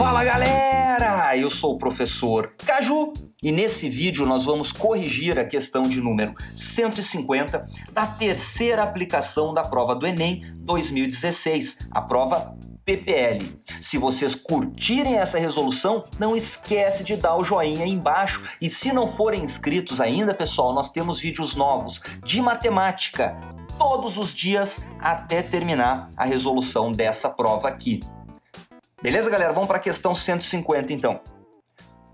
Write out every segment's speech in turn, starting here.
Fala galera, eu sou o professor Caju e nesse vídeo nós vamos corrigir a questão de número 150 da terceira aplicação da prova do Enem 2016, a prova PPL. Se vocês curtirem essa resolução, não esquece de dar o joinha aí embaixo. E se não forem inscritos ainda, pessoal, nós temos vídeos novos de matemática todos os dias até terminar a resolução dessa prova aqui. Beleza, galera? Vamos para a questão 150 então.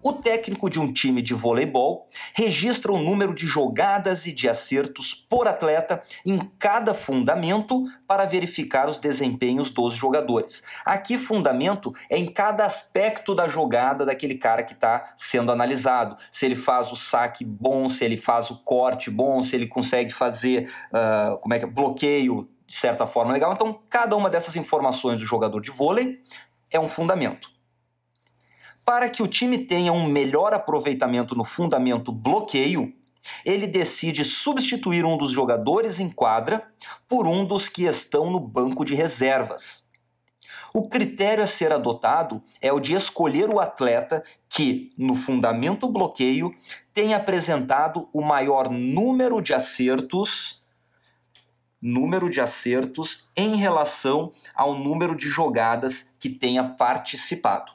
O técnico de um time de voleibol registra o número de jogadas e de acertos por atleta em cada fundamento para verificar os desempenhos dos jogadores. Aqui, fundamento é em cada aspecto da jogada daquele cara que está sendo analisado. Se ele faz o saque bom, se ele faz o corte bom, se ele consegue fazer uh, como é que é? bloqueio de certa forma legal. Então, cada uma dessas informações do jogador de vôlei é um fundamento. Para que o time tenha um melhor aproveitamento no fundamento bloqueio, ele decide substituir um dos jogadores em quadra por um dos que estão no banco de reservas. O critério a ser adotado é o de escolher o atleta que, no fundamento bloqueio, tenha apresentado o maior número de acertos número de acertos em relação ao número de jogadas que tenha participado.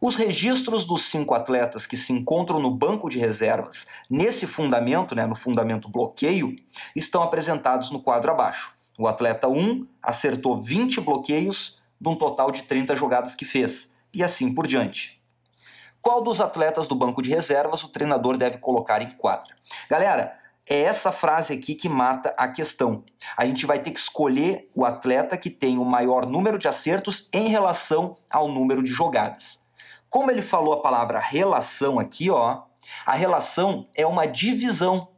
Os registros dos cinco atletas que se encontram no banco de reservas, nesse fundamento, né, no fundamento bloqueio, estão apresentados no quadro abaixo. O atleta 1 acertou 20 bloqueios de um total de 30 jogadas que fez, e assim por diante. Qual dos atletas do banco de reservas o treinador deve colocar em quadra? Galera, é essa frase aqui que mata a questão. A gente vai ter que escolher o atleta que tem o maior número de acertos em relação ao número de jogadas. Como ele falou a palavra relação aqui, ó, a relação é uma divisão.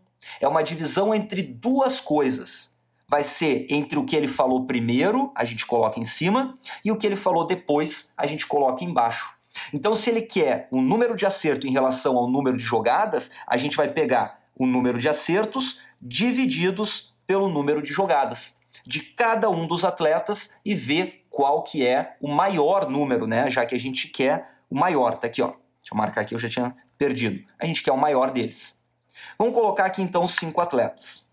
É uma divisão entre duas coisas. Vai ser entre o que ele falou primeiro, a gente coloca em cima, e o que ele falou depois, a gente coloca embaixo. Então, se ele quer o um número de acerto em relação ao número de jogadas, a gente vai pegar o número de acertos divididos pelo número de jogadas de cada um dos atletas e ver qual que é o maior número, né? Já que a gente quer o maior, tá aqui, ó. Deixa eu marcar aqui, eu já tinha perdido. A gente quer o maior deles. Vamos colocar aqui então os cinco atletas.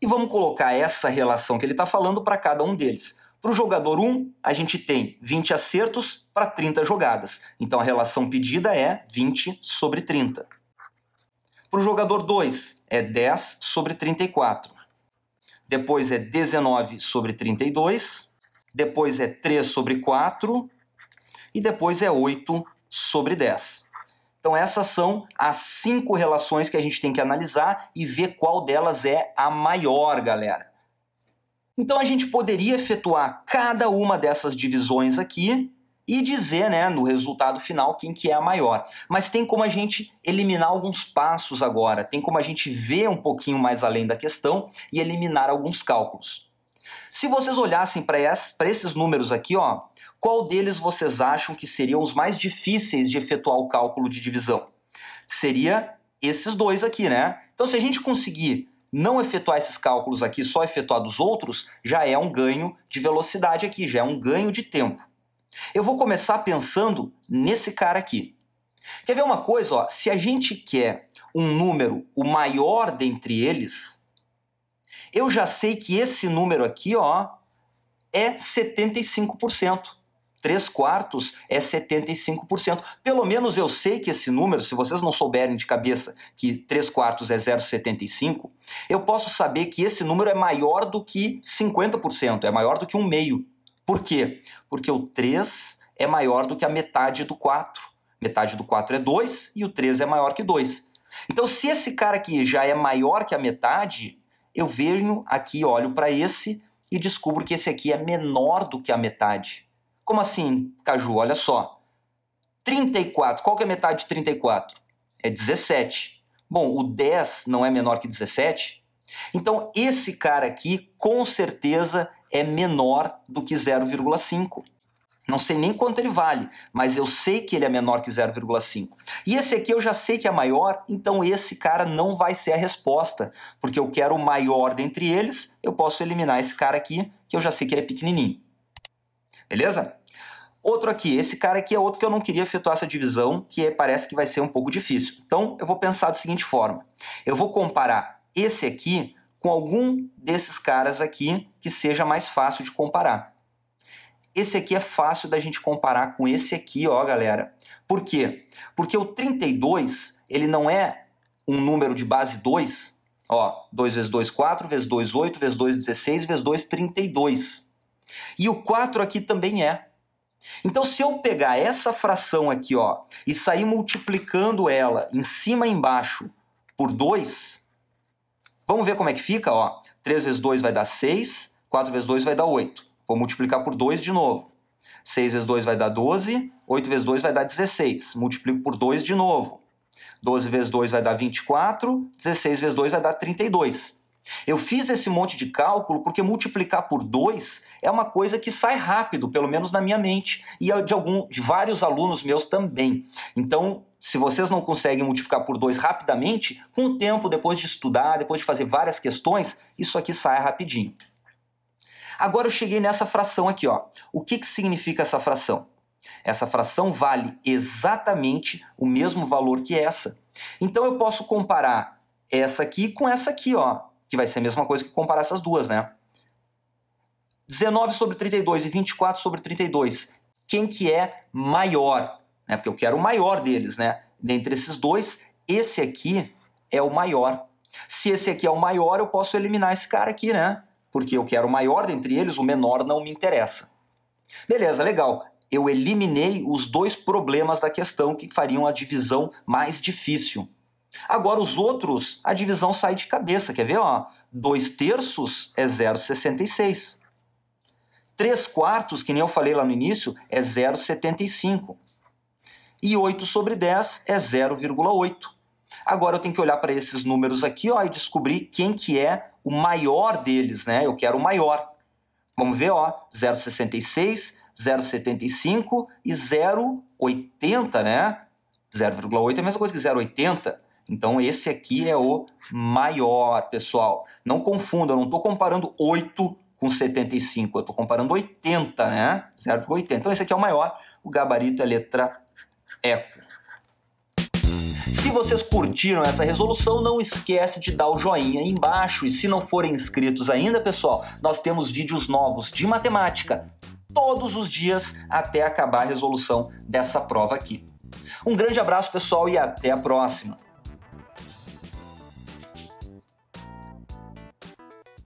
E vamos colocar essa relação que ele está falando para cada um deles. Para o jogador 1, a gente tem 20 acertos para 30 jogadas. Então a relação pedida é 20 sobre 30. Para o jogador 2, é 10 sobre 34. Depois é 19 sobre 32. Depois é 3 sobre 4. E depois é 8 sobre 10. Então, essas são as cinco relações que a gente tem que analisar e ver qual delas é a maior, galera. Então a gente poderia efetuar cada uma dessas divisões aqui e dizer, né, no resultado final quem que é a maior. Mas tem como a gente eliminar alguns passos agora, tem como a gente ver um pouquinho mais além da questão e eliminar alguns cálculos. Se vocês olhassem para esses números aqui, ó, qual deles vocês acham que seriam os mais difíceis de efetuar o cálculo de divisão? Seria esses dois aqui, né? Então, se a gente conseguir não efetuar esses cálculos aqui, só efetuar dos outros, já é um ganho de velocidade aqui, já é um ganho de tempo. Eu vou começar pensando nesse cara aqui. Quer ver uma coisa? Ó? Se a gente quer um número o maior dentre eles, eu já sei que esse número aqui ó, é 75%. 3 quartos é 75%. Pelo menos eu sei que esse número, se vocês não souberem de cabeça que 3 quartos é 0,75, eu posso saber que esse número é maior do que 50%, é maior do que um meio. Por quê? Porque o 3 é maior do que a metade do 4. Metade do 4 é 2 e o 3 é maior que 2. Então, se esse cara aqui já é maior que a metade, eu vejo aqui, olho para esse e descubro que esse aqui é menor do que a metade. Como assim, Caju? Olha só. 34. Qual que é a metade de 34? É 17. Bom, o 10 não é menor que 17? Então, esse cara aqui, com certeza, é menor do que 0,5. Não sei nem quanto ele vale, mas eu sei que ele é menor que 0,5. E esse aqui eu já sei que é maior, então esse cara não vai ser a resposta, porque eu quero o maior dentre eles, eu posso eliminar esse cara aqui, que eu já sei que ele é pequenininho beleza? Outro aqui, esse cara aqui é outro que eu não queria efetuar essa divisão, que é, parece que vai ser um pouco difícil. Então, eu vou pensar da seguinte forma. Eu vou comparar esse aqui com algum desses caras aqui que seja mais fácil de comparar. Esse aqui é fácil da gente comparar com esse aqui, ó, galera. Por quê? Porque o 32, ele não é um número de base 2, ó, 2 vezes 2, 4, vezes 2, 8, vezes 2, 16, vezes 2, 32, 32. E o 4 aqui também é. Então, se eu pegar essa fração aqui ó, e sair multiplicando ela em cima e embaixo por 2, vamos ver como é que fica? Ó. 3 vezes 2 vai dar 6, 4 vezes 2 vai dar 8. Vou multiplicar por 2 de novo. 6 vezes 2 vai dar 12, 8 vezes 2 vai dar 16. Multiplico por 2 de novo. 12 vezes 2 vai dar 24, 16 vezes 2 vai dar 32. Eu fiz esse monte de cálculo porque multiplicar por 2 é uma coisa que sai rápido, pelo menos na minha mente, e de, algum, de vários alunos meus também. Então, se vocês não conseguem multiplicar por 2 rapidamente, com o tempo, depois de estudar, depois de fazer várias questões, isso aqui sai rapidinho. Agora eu cheguei nessa fração aqui. Ó. O que, que significa essa fração? Essa fração vale exatamente o mesmo valor que essa. Então eu posso comparar essa aqui com essa aqui, ó, que vai ser a mesma coisa que comparar essas duas, né? 19 sobre 32 e 24 sobre 32. Quem que é maior? Né? Porque eu quero o maior deles, né? Dentre esses dois, esse aqui é o maior. Se esse aqui é o maior, eu posso eliminar esse cara aqui, né? Porque eu quero o maior dentre eles, o menor não me interessa. Beleza, legal. Eu eliminei os dois problemas da questão que fariam a divisão mais difícil. Agora, os outros, a divisão sai de cabeça. Quer ver? 2 terços é 0,66. 3 quartos, que nem eu falei lá no início, é 0,75. E 8 sobre 10 é 0,8. Agora eu tenho que olhar para esses números aqui ó, e descobrir quem que é o maior deles. Né? Eu quero o maior. Vamos ver, ó, 0,66, 0,75 e 0,80, né? 0,8 é a mesma coisa que 0,80. Então esse aqui é o maior, pessoal. Não confunda, eu não estou comparando 8 com 75, eu estou comparando 80, né? 0,80. Então esse aqui é o maior, o gabarito é a letra Eco. Se vocês curtiram essa resolução, não esquece de dar o joinha aí embaixo. E se não forem inscritos ainda, pessoal, nós temos vídeos novos de matemática todos os dias até acabar a resolução dessa prova aqui. Um grande abraço, pessoal, e até a próxima!